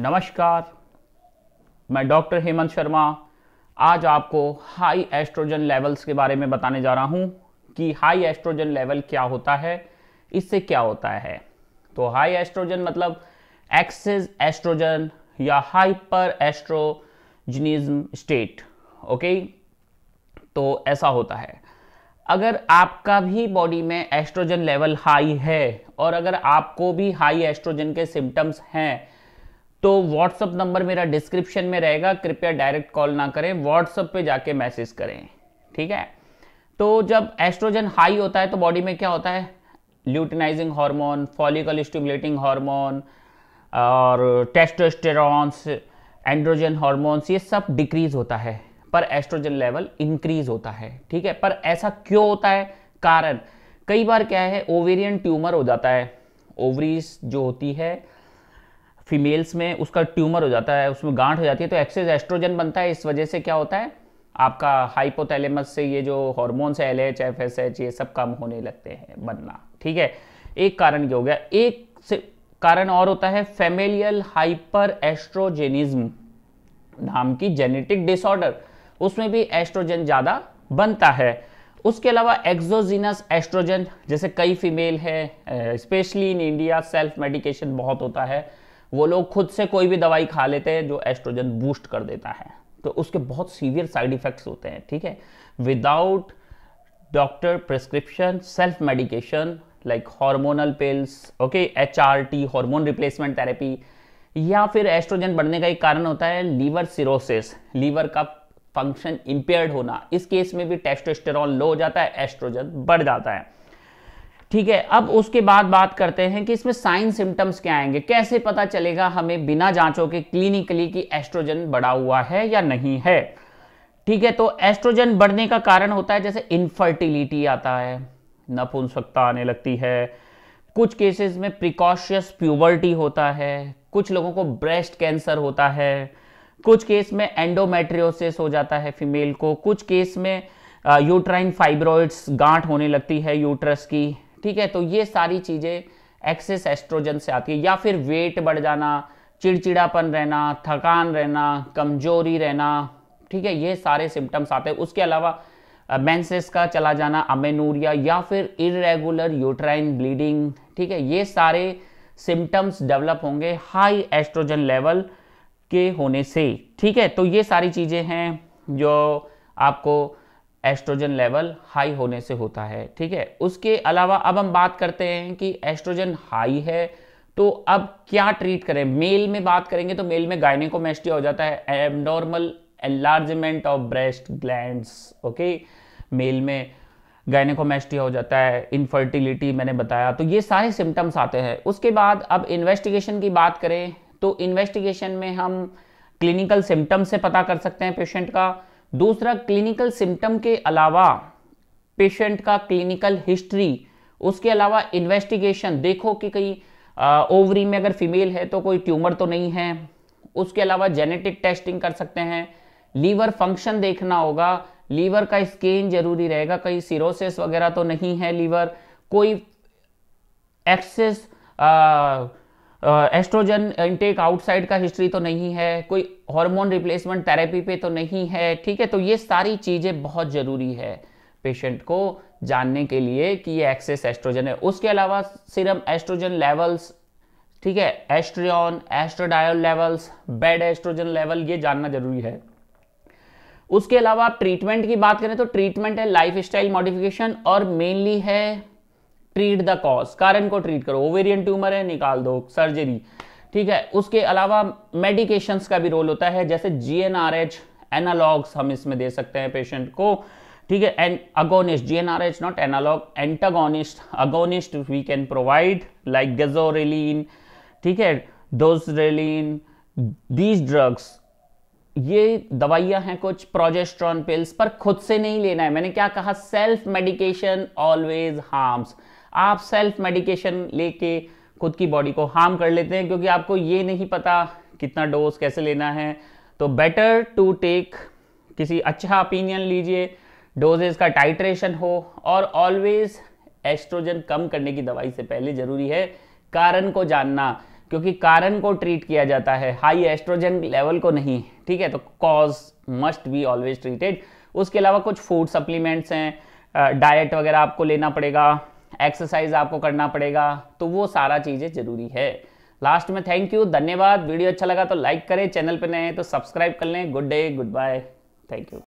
नमस्कार मैं डॉक्टर हेमंत शर्मा आज आपको हाई एस्ट्रोजन लेवल्स के बारे में बताने जा रहा हूं कि हाई एस्ट्रोजन लेवल क्या होता है इससे क्या होता है तो हाई एस्ट्रोजन मतलब एक्सेस एस्ट्रोजन या हाइपर एस्ट्रोजनिज्म स्टेट ओके तो ऐसा होता है अगर आपका भी बॉडी में एस्ट्रोजन लेवल हाई है और अगर आपको भी हाई एस्ट्रोजन के सिम्टम्स हैं तो व्हाट्सअप नंबर मेरा डिस्क्रिप्शन में रहेगा कृपया डायरेक्ट कॉल ना करें व्हाट्सअप पे जाके मैसेज करें ठीक है तो जब एस्ट्रोजन हाई होता है तो बॉडी में क्या होता है luteinizing hormone follicle stimulating hormone और टेस्टोस्टेरॉन्स एंड्रोजन हार्मोन्स ये सब डिक्रीज होता है पर एस्ट्रोजन लेवल इंक्रीज होता है ठीक है पर ऐसा क्यों होता है कारण कई बार क्या है ओवेरियन ट्यूमर हो जाता है ओवरीज जो होती है फीमेल्स में उसका ट्यूमर हो जाता है उसमें गांठ हो जाती है तो एक्सेस एस्ट्रोजन बनता है इस वजह से क्या होता है आपका हाइपोथैलेमस से ये जो हॉर्मोन्स है L H F S H ये सब कम होने लगते हैं बनना ठीक है एक कारण ये हो गया एक से कारण और होता है फेमेलियल हाइपर एस्ट्रोजेनिज्म नाम की जेनेटिक डिसऑर्डर उसमें भी एस्ट्रोजन ज़्यादा बनता है उसके अलावा एक्सोजिनस एस्ट्रोजन जैसे कई फीमेल है specially in India self medication बहुत होता है वो लोग खुद से कोई भी दवाई खा लेते हैं जो एस्ट्रोजन बूस्ट कर देता है तो उसके बहुत सीवियर साइड इफेक्ट्स होते हैं ठीक है without doctor prescription self medication like hormonal pills okay H R T hormone replacement therapy या फिर एस्ट्रोजन बढ़ने का एक कारण होता है लीवर सिरोसिस लीवर का फंक्शन इम्पेयर्ड होना इस केस में भी टेस्टोस्टेरॉल लो हो जाता है एस्ट्रोजन बढ़ जाता है ठीक है अब उसके बाद बात करते हैं कि इसमें साइन सिम्टम्स क्या आएंगे कैसे पता चलेगा हमें बिना जांचों के क्लिनिकली कि एस्ट्रोजन बढ़ा हुआ है या नहीं है ठीक है तो एस्ट्रोजन बढ़ने का कारण होता है जैसे इनफर्टिलिटी आता है नपुंसकता आने लगती है कुछ केसेस में प्रिकॉशियस प्यूबर्टी होता है कुछ लोगों को ब्रेस्ट कैंसर होता है कुछ केस में एंडोमेट्रियोसिस हो जाता है फीमेल को कुछ केस में यूट्राइन फाइब्रॉइड्स गांठ होने लगती है यूट्रस की ठीक है तो ये सारी चीज़ें एक्सेस एस्ट्रोजन से आती है या फिर वेट बढ़ जाना चिड़चिड़ापन रहना थकान रहना कमजोरी रहना ठीक है ये सारे सिम्टम्स आते हैं उसके अलावा मैंसेस का चला जाना अमेनूरिया या फिर इरेगुलर यूट्राइन ब्लीडिंग ठीक है ये सारे सिम्टम्स डेवलप होंगे हाई एस्ट्रोजन लेवल के होने से ठीक है तो ये सारी चीज़ें हैं जो आपको एस्ट्रोजन लेवल हाई होने से होता है ठीक है उसके अलावा अब हम बात करते हैं कि एस्ट्रोजन हाई है तो अब क्या ट्रीट करें मेल में बात करेंगे तो मेल में गायनेकोमेस्टिया हो जाता है abnormal enlargement of breast glands okay male में गायनेकोमेस्टिया हो जाता है इनफर्टिलिटी मैंने बताया तो ये सारे सिम्टम्स आते हैं उसके बाद अब इन्वेस्टिगेशन की बात करें तो इन्वेस्टिगेशन में हम क्लिनिकल सिम्टम्स से पता कर सकते हैं पेशेंट का दूसरा क्लिनिकल सिम्टम के अलावा पेशेंट का क्लिनिकल हिस्ट्री उसके अलावा इन्वेस्टिगेशन देखो कि कहीं ओवरी में अगर फीमेल है तो कोई ट्यूमर तो नहीं है उसके अलावा जेनेटिक टेस्टिंग कर सकते हैं लीवर फंक्शन देखना होगा लीवर का स्कैन जरूरी रहेगा कहीं सिरोसिस वगैरह तो नहीं है लीवर कोई एक्सेस एस्ट्रोजन इनटेक आउटसाइड का हिस्ट्री तो नहीं है कोई हार्मोन रिप्लेसमेंट थेरेपी पे तो नहीं है ठीक है तो ये सारी चीज़ें बहुत ज़रूरी है पेशेंट को जानने के लिए कि ये एक्सेस एस्ट्रोजन है उसके अलावा सिरम एस्ट्रोजन लेवल्स ठीक है estriol estradiol levels bad estrogen level ये जानना जरूरी है उसके अलावा आप ट्रीटमेंट की बात करें तो ट्रीटमेंट है लाइफ स्टाइल मॉडिफिकेशन और मेनली है ट्रीट द कॉज कारण को ट्रीट करो ओवेरियन ट्यूमर है निकाल दो सर्जरी ठीक है उसके अलावा मेडिकेशंस का भी रोल होता है जैसे जीएनआरएच एनालॉग्स हम इसमें दे सकते हैं पेशेंट को ठीक है and agonist GnRH not analogue antagonist agonist we can provide like goserelin ठीक है डोजरेलिन दीज ड्रग्स ये दवाइयां हैं कुछ प्रोजेस्ट्रॉन पिल्स पर खुद से नहीं लेना है मैंने क्या कहा सेल्फ मेडिकेशन ऑलवेज हार्म्स आप सेल्फ मेडिकेशन लेके खुद की बॉडी को हार्म कर लेते हैं क्योंकि आपको ये नहीं पता कितना डोज कैसे लेना है तो बेटर टू टेक किसी अच्छा ओपिनियन लीजिए डोजेज का टाइट्रेशन हो और ऑलवेज एस्ट्रोजन कम करने की दवाई से पहले जरूरी है कारण को जानना क्योंकि कारण को ट्रीट किया जाता है हाई एस्ट्रोजन लेवल को नहीं ठीक है तो cause must be always treated उसके अलावा कुछ फूड सप्लीमेंट्स हैं डाइट वगैरह आपको लेना पड़ेगा एक्सरसाइज आपको करना पड़ेगा तो वो सारा चीज़ें जरूरी है लास्ट में थैंक यू धन्यवाद वीडियो अच्छा लगा तो लाइक करें चैनल पर नए हैं तो सब्सक्राइब कर लें good day goodbye thank you